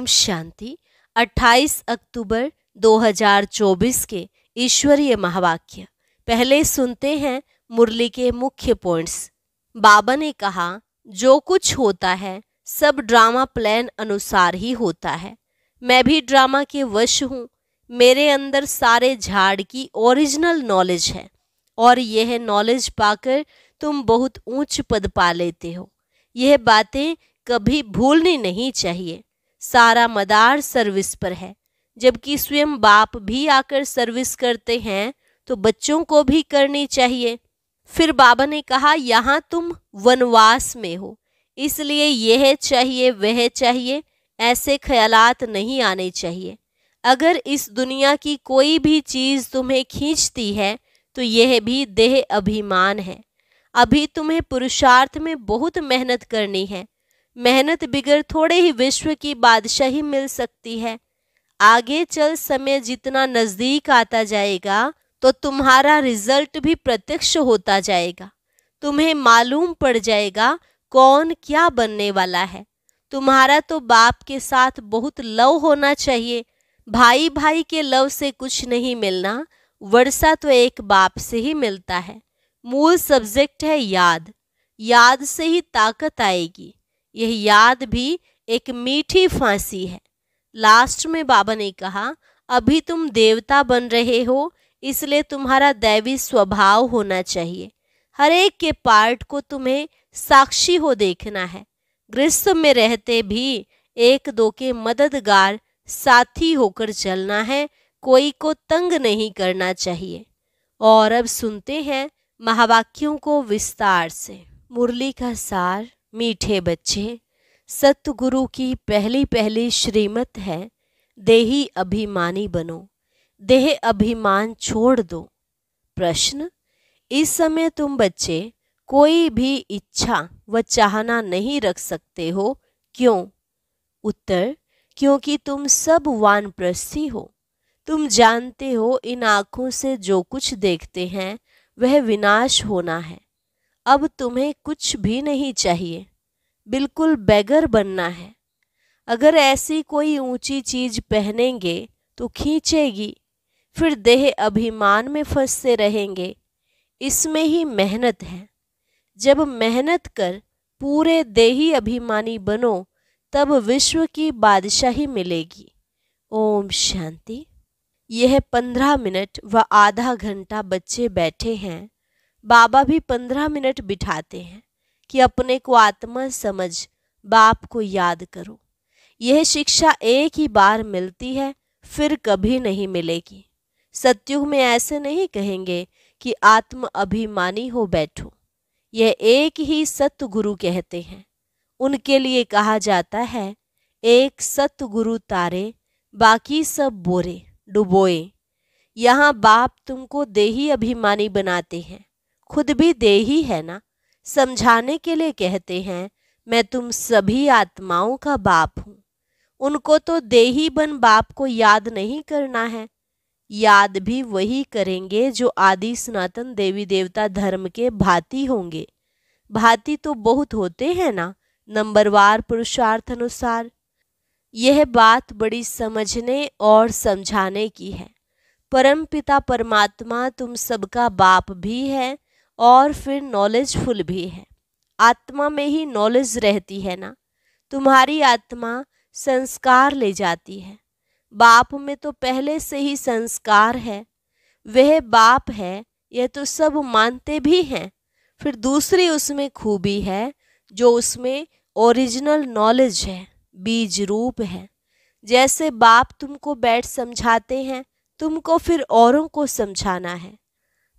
ओम शांति 28 अक्टूबर 2024 के ईश्वरीय महावाक्य पहले सुनते हैं मुरली के मुख्य पॉइंट्स बाबा ने कहा जो कुछ होता है सब ड्रामा प्लान अनुसार ही होता है मैं भी ड्रामा के वश हूँ मेरे अंदर सारे झाड़ की ओरिजिनल नॉलेज है और यह नॉलेज पाकर तुम बहुत ऊंच पद पा लेते हो यह बातें कभी भूलनी नहीं चाहिए सारा मदार सर्विस पर है जबकि स्वयं बाप भी आकर सर्विस करते हैं तो बच्चों को भी करनी चाहिए फिर बाबा ने कहा यहाँ तुम वनवास में हो इसलिए यह चाहिए वह चाहिए ऐसे ख्यालात नहीं आने चाहिए अगर इस दुनिया की कोई भी चीज़ तुम्हें खींचती है तो यह भी देह अभिमान है अभी तुम्हें पुरुषार्थ में बहुत मेहनत करनी है मेहनत बिगड़ थोड़े ही विश्व की बादशाही मिल सकती है आगे चल समय जितना नज़दीक आता जाएगा तो तुम्हारा रिजल्ट भी प्रत्यक्ष होता जाएगा तुम्हें मालूम पड़ जाएगा कौन क्या बनने वाला है तुम्हारा तो बाप के साथ बहुत लव होना चाहिए भाई भाई के लव से कुछ नहीं मिलना वर्षा तो एक बाप से ही मिलता है मूल सब्जेक्ट है याद याद से ही ताकत आएगी यह याद भी एक मीठी फांसी है लास्ट में बाबा ने कहा अभी तुम देवता बन रहे हो इसलिए तुम्हारा दैवी स्वभाव होना चाहिए हर एक के पार्ट को तुम्हें साक्षी हो देखना है ग्रीष्म में रहते भी एक दो के मददगार साथी होकर चलना है कोई को तंग नहीं करना चाहिए और अब सुनते हैं महावाक्यों को विस्तार से मुरली का सार मीठे बच्चे सतगुरु की पहली पहली श्रीमत है देही अभिमानी बनो देह अभिमान छोड़ दो प्रश्न इस समय तुम बच्चे कोई भी इच्छा व चाहना नहीं रख सकते हो क्यों उत्तर क्योंकि तुम सब वानप्रस्थी हो तुम जानते हो इन आँखों से जो कुछ देखते हैं वह विनाश होना है अब तुम्हें कुछ भी नहीं चाहिए बिल्कुल बेगर बनना है अगर ऐसी कोई ऊंची चीज पहनेंगे तो खींचेगी फिर देह अभिमान में फंसते रहेंगे इसमें ही मेहनत है जब मेहनत कर पूरे देही अभिमानी बनो तब विश्व की बादशाही मिलेगी ओम शांति यह पंद्रह मिनट व आधा घंटा बच्चे बैठे हैं बाबा भी पंद्रह मिनट बिठाते हैं कि अपने को आत्मा समझ बाप को याद करो यह शिक्षा एक ही बार मिलती है फिर कभी नहीं मिलेगी सत्युग में ऐसे नहीं कहेंगे कि आत्म अभिमानी हो बैठो यह एक ही सतगुरु कहते हैं उनके लिए कहा जाता है एक सतगुरु तारे बाकी सब बोरे डुबोए यहाँ बाप तुमको देही अभिमानी बनाते हैं खुद भी दे ही है ना समझाने के लिए कहते हैं मैं तुम सभी आत्माओं का बाप हूँ उनको तो देही बन बाप को याद नहीं करना है याद भी वही करेंगे जो आदि सनातन देवी देवता धर्म के भांति होंगे भांति तो बहुत होते हैं ना नंबरवार पुरुषार्थ अनुसार यह बात बड़ी समझने और समझाने की है परम पिता परमात्मा तुम सबका बाप भी है और फिर नॉलेजफुल भी है आत्मा में ही नॉलेज रहती है ना तुम्हारी आत्मा संस्कार ले जाती है बाप में तो पहले से ही संस्कार है वह बाप है यह तो सब मानते भी हैं फिर दूसरी उसमें खूबी है जो उसमें ओरिजिनल नॉलेज है बीज रूप है जैसे बाप तुमको बैठ समझाते हैं तुमको फिर औरों को समझाना है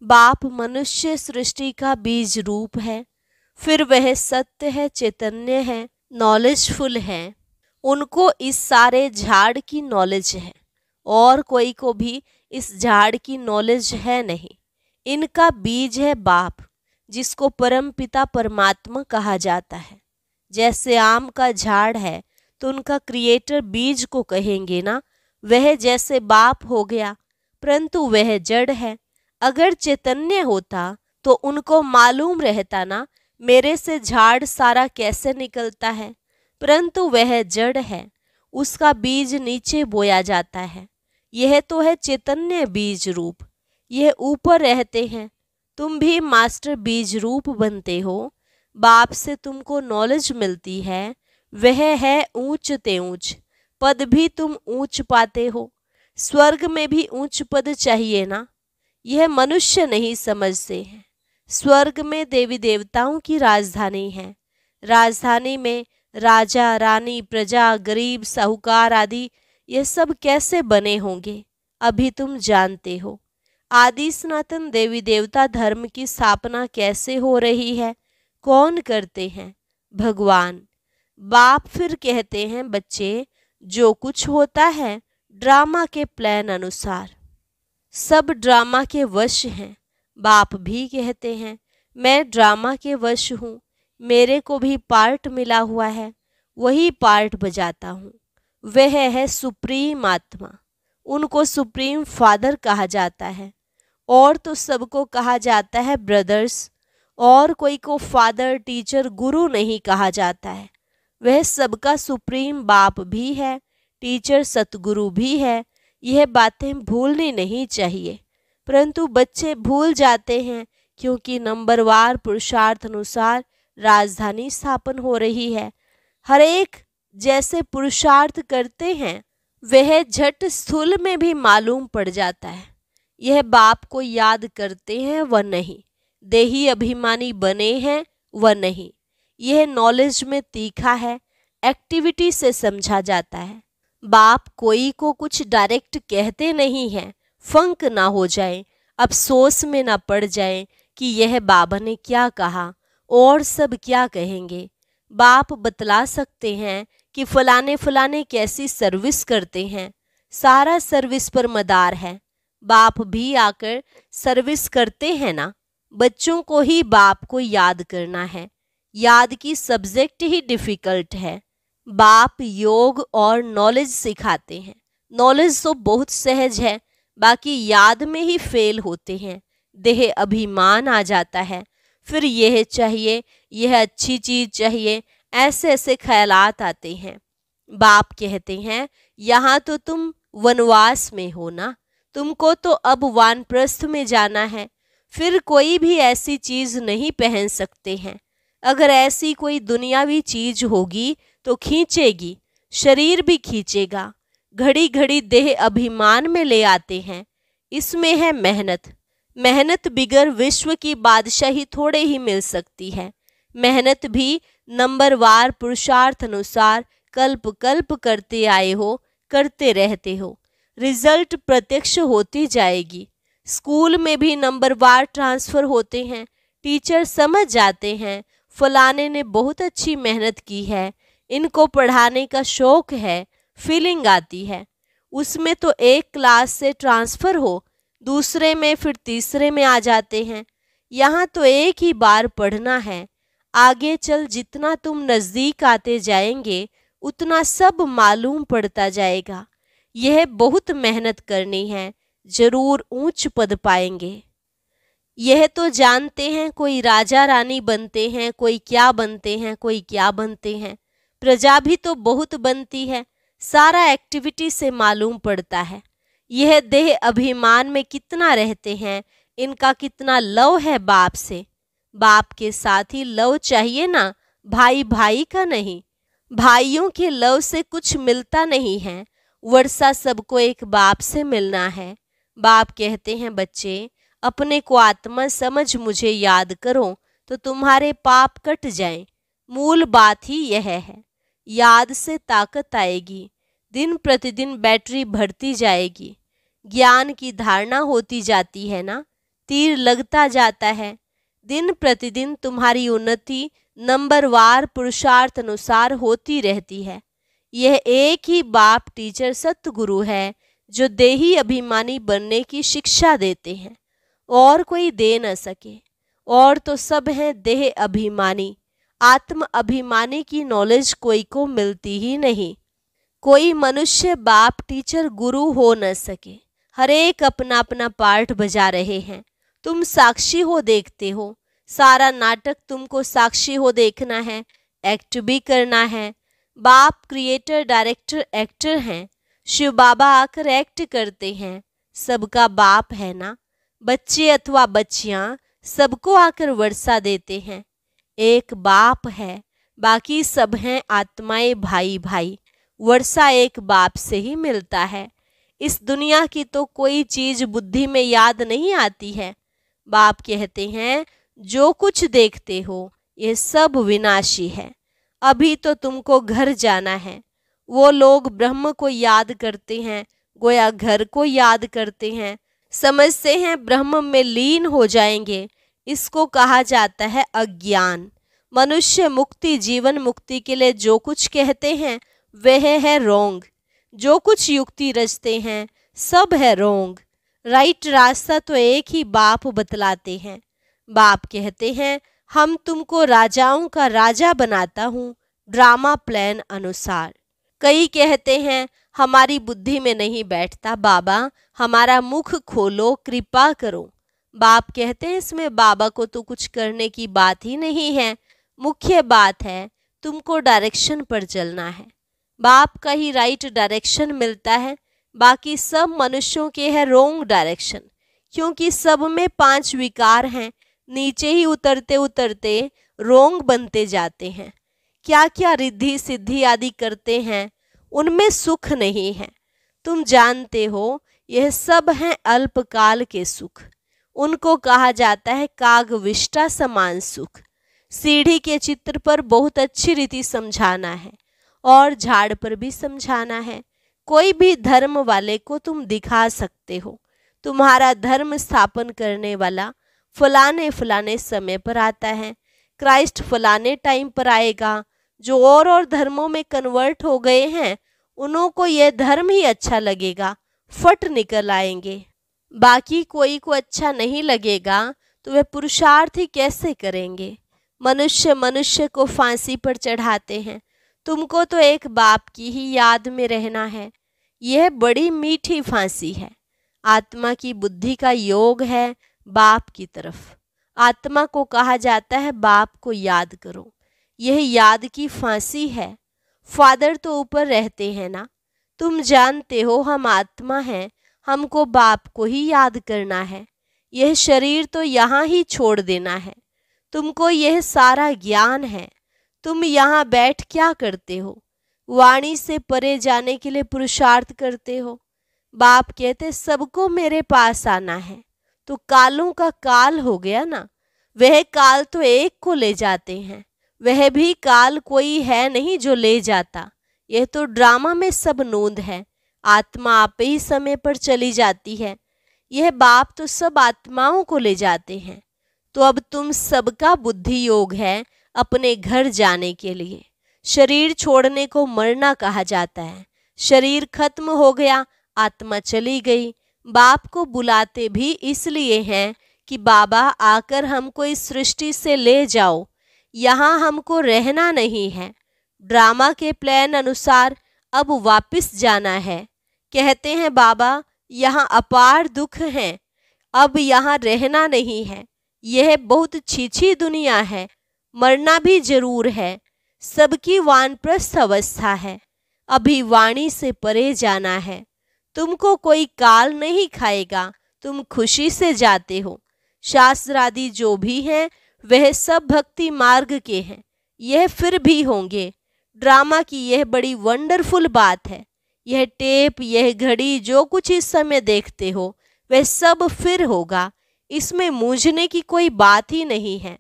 बाप मनुष्य सृष्टि का बीज रूप है फिर वह सत्य है चैतन्य है नॉलेजफुल है उनको इस सारे झाड़ की नॉलेज है और कोई को भी इस झाड़ की नॉलेज है नहीं इनका बीज है बाप जिसको परम पिता परमात्मा कहा जाता है जैसे आम का झाड़ है तो उनका क्रिएटर बीज को कहेंगे ना वह जैसे बाप हो गया परंतु वह जड़ है अगर चैतन्य होता तो उनको मालूम रहता ना मेरे से झाड़ सारा कैसे निकलता है परंतु वह जड़ है उसका बीज नीचे बोया जाता है यह तो है चैतन्य बीज रूप यह ऊपर रहते हैं तुम भी मास्टर बीज रूप बनते हो बाप से तुमको नॉलेज मिलती है वह है ऊंच ते ऊंच पद भी तुम ऊंच पाते हो स्वर्ग में भी ऊंच पद चाहिए ना यह मनुष्य नहीं समझते हैं स्वर्ग में देवी देवताओं की राजधानी है राजधानी में राजा रानी प्रजा गरीब साहूकार आदि यह सब कैसे बने होंगे अभी तुम जानते हो आदि सनातन देवी देवता धर्म की स्थापना कैसे हो रही है कौन करते हैं भगवान बाप फिर कहते हैं बच्चे जो कुछ होता है ड्रामा के प्लान अनुसार सब ड्रामा के वश हैं बाप भी कहते हैं मैं ड्रामा के वश हूँ मेरे को भी पार्ट मिला हुआ है वही पार्ट बजाता हूँ वह है सुप्रीम आत्मा उनको सुप्रीम फादर कहा जाता है और तो सबको कहा जाता है ब्रदर्स और कोई को फादर टीचर गुरु नहीं कहा जाता है वह सबका सुप्रीम बाप भी है टीचर सतगुरु भी है यह बातें भूलनी नहीं चाहिए परंतु बच्चे भूल जाते हैं क्योंकि नंबरवार पुरुषार्थ अनुसार राजधानी स्थापन हो रही है हर एक जैसे पुरुषार्थ करते हैं वह झट स्थूल में भी मालूम पड़ जाता है यह बाप को याद करते हैं व नहीं देही अभिमानी बने हैं व नहीं यह नॉलेज में तीखा है एक्टिविटी से समझा जाता है बाप कोई को कुछ डायरेक्ट कहते नहीं हैं फंक ना हो जाए अफसोस में ना पड़ जाए कि यह बाबा ने क्या कहा और सब क्या कहेंगे बाप बतला सकते हैं कि फलाने फलाने कैसी सर्विस करते हैं सारा सर्विस पर मदार है बाप भी आकर सर्विस करते हैं ना बच्चों को ही बाप को याद करना है याद की सब्जेक्ट ही डिफ़िकल्ट है बाप योग और नॉलेज सिखाते हैं नॉलेज तो बहुत सहज है बाकी याद में ही फेल होते हैं देह अभिमान आ जाता है फिर यह चाहिए यह अच्छी चीज चाहिए ऐसे ऐसे ख्यालात आते हैं बाप कहते हैं यहाँ तो तुम वनवास में हो ना तुमको तो अब वानप्रस्थ में जाना है फिर कोई भी ऐसी चीज़ नहीं पहन सकते हैं अगर ऐसी कोई दुनियावी चीज़ होगी तो खींचेगी शरीर भी खींचेगा घड़ी घड़ी देह अभिमान में ले आते हैं इसमें है मेहनत मेहनत बिगर विश्व की बादशाही थोड़े ही मिल सकती है मेहनत भी नंबरवार पुरुषार्थ अनुसार कल्प कल्प करते आए हो करते रहते हो रिजल्ट प्रत्यक्ष होती जाएगी स्कूल में भी नंबरवार ट्रांसफ़र होते हैं टीचर समझ जाते हैं फलाने ने बहुत अच्छी मेहनत की है इनको पढ़ाने का शौक है फीलिंग आती है उसमें तो एक क्लास से ट्रांसफ़र हो दूसरे में फिर तीसरे में आ जाते हैं यहाँ तो एक ही बार पढ़ना है आगे चल जितना तुम नज़दीक आते जाएंगे उतना सब मालूम पड़ता जाएगा यह बहुत मेहनत करनी है ज़रूर ऊंच पद पाएंगे यह तो जानते हैं कोई राजा रानी बनते हैं कोई क्या बनते हैं कोई क्या बनते हैं प्रजा भी तो बहुत बनती है सारा एक्टिविटी से मालूम पड़ता है यह देह अभिमान में कितना रहते हैं इनका कितना लव है बाप से बाप के साथ ही लव चाहिए ना भाई भाई का नहीं भाइयों के लव से कुछ मिलता नहीं है वर्षा सबको एक बाप से मिलना है बाप कहते हैं बच्चे अपने को आत्मा समझ मुझे याद करो तो तुम्हारे पाप कट जाएं। मूल बात ही यह है याद से ताकत आएगी दिन प्रतिदिन बैटरी भरती जाएगी ज्ञान की धारणा होती जाती है ना तीर लगता जाता है दिन प्रतिदिन तुम्हारी उन्नति नंबरवार पुरुषार्थ अनुसार होती रहती है यह एक ही बाप टीचर सतगुरु है जो देही अभिमानी बनने की शिक्षा देते हैं और कोई दे न सके और तो सब हैं देह अभिमानी आत्म अभिमानी की नॉलेज कोई को मिलती ही नहीं कोई मनुष्य बाप टीचर गुरु हो न सके हरेक अपना अपना पार्ट बजा रहे हैं तुम साक्षी हो देखते हो सारा नाटक तुमको साक्षी हो देखना है एक्ट भी करना है बाप क्रिएटर डायरेक्टर एक्टर हैं शिव बाबा आकर एक्ट करते हैं सबका बाप है ना बच्चे अथवा बच्चियाँ सबको आकर वर्षा देते हैं एक बाप है बाकी सब हैं आत्माएं भाई भाई वर्षा एक बाप से ही मिलता है इस दुनिया की तो कोई चीज बुद्धि में याद नहीं आती है बाप कहते हैं जो कुछ देखते हो ये सब विनाशी है अभी तो तुमको घर जाना है वो लोग ब्रह्म को याद करते हैं गोया घर को याद करते हैं समझते हैं ब्रह्म में लीन हो जाएंगे इसको कहा जाता है अज्ञान मनुष्य मुक्ति जीवन मुक्ति के लिए जो कुछ कहते हैं वह है रोंग जो कुछ युक्ति रचते हैं सब है रोंग राइट रास्ता तो एक ही बाप बतलाते हैं बाप कहते हैं हम तुमको राजाओं का राजा बनाता हूँ ड्रामा प्लान अनुसार कई कहते हैं हमारी बुद्धि में नहीं बैठता बाबा हमारा मुख खोलो कृपा करो बाप कहते हैं इसमें बाबा को तो कुछ करने की बात ही नहीं है मुख्य बात है तुमको डायरेक्शन पर चलना है बाप का ही राइट डायरेक्शन मिलता है बाकी सब मनुष्यों के है रोंग डायरेक्शन क्योंकि सब में पांच विकार हैं नीचे ही उतरते उतरते रोंग बनते जाते हैं क्या क्या रिद्धि सिद्धि आदि करते हैं उनमें सुख नहीं है तुम जानते हो यह सब हैं अल्पकाल के सुख उनको कहा जाता है कागविष्टा समान सुख सीढ़ी के चित्र पर बहुत अच्छी रीति समझाना है और झाड़ पर भी समझाना है कोई भी धर्म वाले को तुम दिखा सकते हो तुम्हारा धर्म स्थापन करने वाला फलाने फलाने समय पर आता है क्राइस्ट फलाने टाइम पर आएगा जो और और धर्मों में कन्वर्ट हो गए हैं उनको यह धर्म ही अच्छा लगेगा फट निकल आएंगे बाकी कोई को अच्छा नहीं लगेगा तो वे पुरुषार्थ ही कैसे करेंगे मनुष्य मनुष्य को फांसी पर चढ़ाते हैं तुमको तो एक बाप की ही याद में रहना है यह बड़ी मीठी फांसी है आत्मा की बुद्धि का योग है बाप की तरफ आत्मा को कहा जाता है बाप को याद करो यह याद की फांसी है फादर तो ऊपर रहते हैं ना तुम जानते हो हम आत्मा हैं हमको बाप को ही याद करना है यह शरीर तो यहाँ ही छोड़ देना है तुमको यह सारा ज्ञान है तुम यहाँ बैठ क्या करते हो वाणी से परे जाने के लिए पुरुषार्थ करते हो बाप कहते सबको मेरे पास आना है तो कालों का काल हो गया ना वह काल तो एक को ले जाते हैं वह भी काल कोई है नहीं जो ले जाता यह तो ड्रामा में सब नोंद है आत्मा आप ही समय पर चली जाती है यह बाप तो सब आत्माओं को ले जाते हैं तो अब तुम सबका बुद्धि योग है अपने घर जाने के लिए शरीर छोड़ने को मरना कहा जाता है शरीर खत्म हो गया आत्मा चली गई बाप को बुलाते भी इसलिए हैं कि बाबा आकर हमको इस सृष्टि से ले जाओ यहाँ हमको रहना नहीं है ड्रामा के प्लान अनुसार अब वापस जाना है कहते हैं बाबा यहाँ अपार दुख है अब यहाँ रहना नहीं है यह बहुत छीछी दुनिया है मरना भी जरूर है सबकी वानप्रस्थ अवस्था है अभी वाणी से परे जाना है तुमको कोई काल नहीं खाएगा तुम खुशी से जाते हो शास्त्र आदि जो भी हैं वह सब भक्ति मार्ग के हैं यह फिर भी होंगे ड्रामा की यह बड़ी वंडरफुल बात है यह टेप यह घड़ी जो कुछ इस समय देखते हो वह सब फिर होगा इसमें मूझने की कोई बात ही नहीं है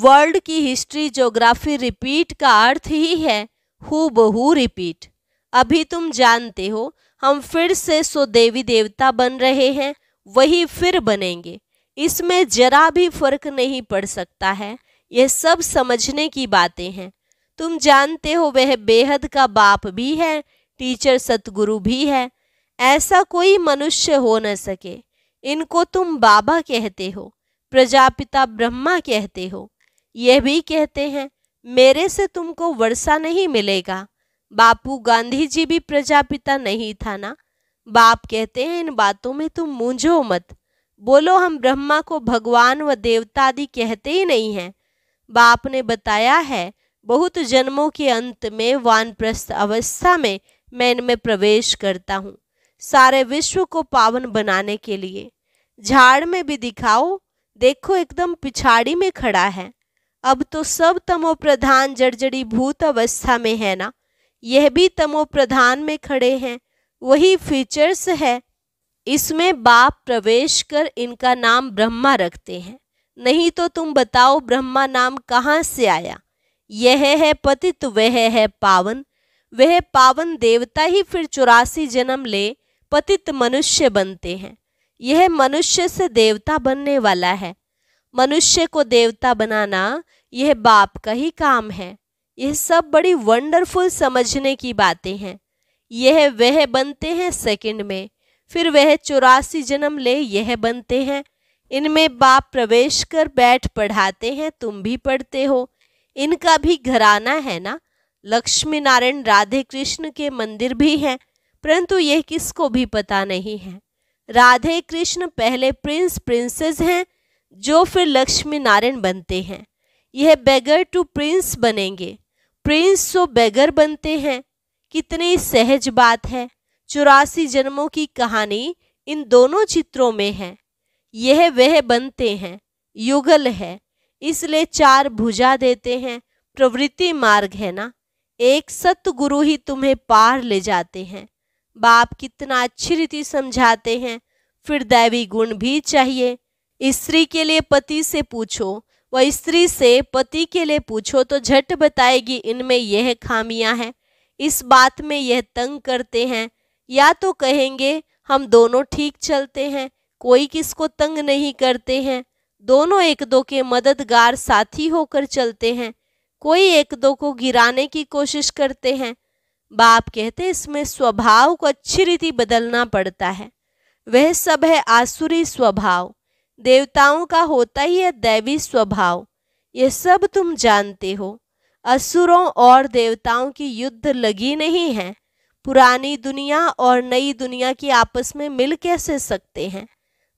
वर्ल्ड की हिस्ट्री जोग्राफी रिपीट का अर्थ ही है हु बहू रिपीट अभी तुम जानते हो हम फिर से सो देवी देवता बन रहे हैं वही फिर बनेंगे इसमें जरा भी फर्क नहीं पड़ सकता है यह सब समझने की बातें हैं तुम जानते हो वह बेहद का बाप भी है टीचर सतगुरु भी है ऐसा कोई मनुष्य हो न सके इनको तुम बाबा कहते हो प्रजापिता ब्रह्मा कहते हो यह भी कहते हैं मेरे से तुमको वर्षा नहीं मिलेगा बापू गांधी जी भी प्रजापिता नहीं था ना बाप कहते हैं इन बातों में तुम मूंझो मत बोलो हम ब्रह्मा को भगवान व देवता आदि कहते ही नहीं हैं बाप ने बताया है बहुत जन्मों के अंत में वानप्रस्थ अवस्था में मैं इनमें प्रवेश करता हूँ सारे विश्व को पावन बनाने के लिए झाड़ में भी दिखाओ देखो एकदम पिछाड़ी में खड़ा है अब तो सब तमो प्रधान जर्जरी भूत अवस्था में है ना यह भी तमो प्रधान में खड़े हैं वही फीचर्स है इसमें बाप प्रवेश कर इनका नाम ब्रह्मा रखते हैं नहीं तो तुम बताओ ब्रह्मा नाम कहाँ से आया यह है पतित वह है पावन वह पावन देवता ही फिर चौरासी जन्म ले पतित मनुष्य बनते हैं यह मनुष्य से देवता बनने वाला है मनुष्य को देवता बनाना यह बाप का ही काम है यह सब बड़ी वंडरफुल समझने की बातें हैं यह वह बनते हैं सेकंड में फिर वह चौरासी जन्म ले यह बनते हैं इनमें बाप प्रवेश कर बैठ पढ़ाते हैं तुम भी पढ़ते हो इनका भी घराना है ना लक्ष्मी नारायण राधे कृष्ण के मंदिर भी हैं परंतु यह किसको भी पता नहीं है राधे कृष्ण पहले प्रिंस प्रिंसेस हैं जो फिर लक्ष्मी नारायण बनते हैं यह बेगर टू प्रिंस बनेंगे प्रिंस तो बेगर बनते हैं कितनी सहज बात है चौरासी जन्मों की कहानी इन दोनों चित्रों में है यह वह बनते हैं युगल है इसलिए चार भुजा देते हैं प्रवृत्ति मार्ग है ना एक सतगुरु ही तुम्हें पार ले जाते हैं बाप कितना अच्छी रीति समझाते हैं फिर दैवी गुण भी चाहिए स्त्री के लिए पति से पूछो व स्त्री से पति के लिए पूछो तो झट बताएगी इनमें यह खामियां हैं इस बात में यह तंग करते हैं या तो कहेंगे हम दोनों ठीक चलते हैं कोई किसको तंग नहीं करते हैं दोनों एक दो के मददगार साथी होकर चलते हैं कोई एक दो को गिराने की कोशिश करते हैं बाप कहते इसमें स्वभाव को अच्छी रीति बदलना पड़ता है वह सब है आसुरी स्वभाव देवताओं का होता ही है दैवी स्वभाव ये सब तुम जानते हो असुरों और देवताओं की युद्ध लगी नहीं है पुरानी दुनिया और नई दुनिया की आपस में मिल कैसे सकते हैं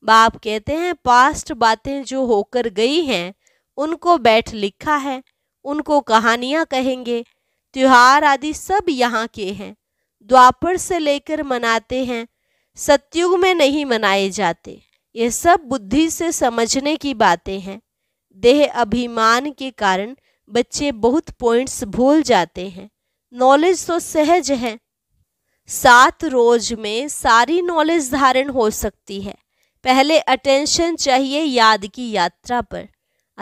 बाप कहते हैं पास्ट बातें जो होकर गई हैं उनको बैठ लिखा है उनको कहानियाँ कहेंगे त्यौहार आदि सब यहाँ के हैं द्वापर से लेकर मनाते हैं सत्युग में नहीं मनाए जाते ये सब बुद्धि से समझने की बातें हैं देह अभिमान के कारण बच्चे बहुत पॉइंट्स भूल जाते हैं नॉलेज तो सहज है सात रोज में सारी नॉलेज धारण हो सकती है पहले अटेंशन चाहिए याद की यात्रा पर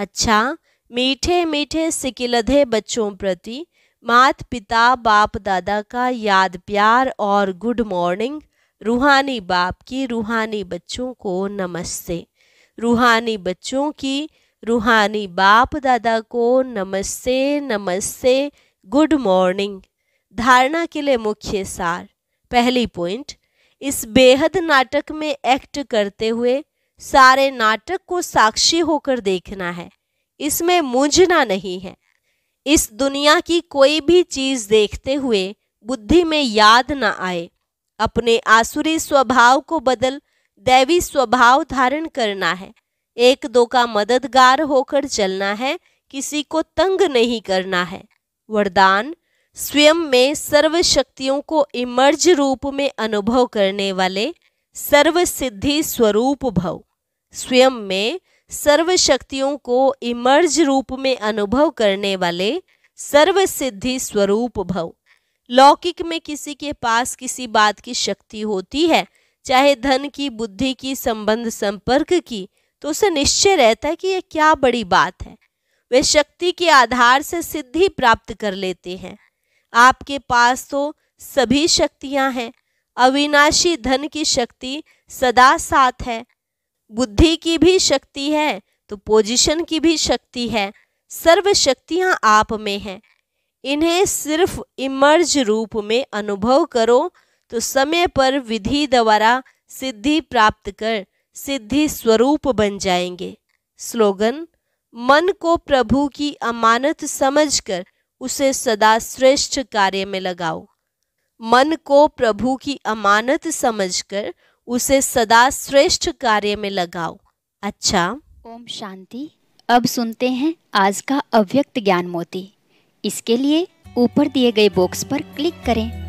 अच्छा मीठे मीठे सिकिलधे बच्चों प्रति मात पिता बाप दादा का याद प्यार और गुड मॉर्निंग रूहानी बाप की रूहानी बच्चों को नमस्ते रूहानी बच्चों की रूहानी बाप दादा को नमस्ते नमस्ते गुड मॉर्निंग धारणा के लिए मुख्य सार पहली पॉइंट इस बेहद नाटक में एक्ट करते हुए सारे नाटक को साक्षी होकर देखना है इसमें मूंझना नहीं है इस दुनिया की कोई भी चीज देखते हुए बुद्धि में याद न आए अपने आसुरी स्वभाव को बदल दैवी स्वभाव धारण करना है एक दो का मददगार होकर चलना है किसी को तंग नहीं करना है वरदान स्वयं में सर्व शक्तियों को इमर्ज रूप में अनुभव करने वाले सर्व सिद्धि स्वरूप भव स्वयं में सर्व शक्तियों को इमर्ज रूप में अनुभव करने वाले सर्व सिद्धि स्वरूप भव लौकिक में किसी के पास किसी बात की शक्ति होती है चाहे धन की बुद्धि की संबंध संपर्क की तो उसे निश्चय रहता है कि यह क्या बड़ी बात है वे शक्ति के आधार से सिद्धि प्राप्त कर लेते हैं आपके पास तो सभी शक्तियां हैं अविनाशी धन की शक्ति सदा साथ है बुद्धि की भी शक्ति है तो पोजीशन की भी शक्ति है सर्व शक्तियाँ आप में हैं इन्हें सिर्फ इमर्ज रूप में अनुभव करो तो समय पर विधि द्वारा सिद्धि प्राप्त कर सिद्धि स्वरूप बन जाएंगे स्लोगन मन को प्रभु की अमानत समझकर उसे सदा श्रेष्ठ कार्य में लगाओ मन को प्रभु की अमानत समझकर उसे सदा श्रेष्ठ कार्य में लगाओ अच्छा ओम शांति अब सुनते हैं आज का अव्यक्त ज्ञान मोती इसके लिए ऊपर दिए गए बॉक्स पर क्लिक करें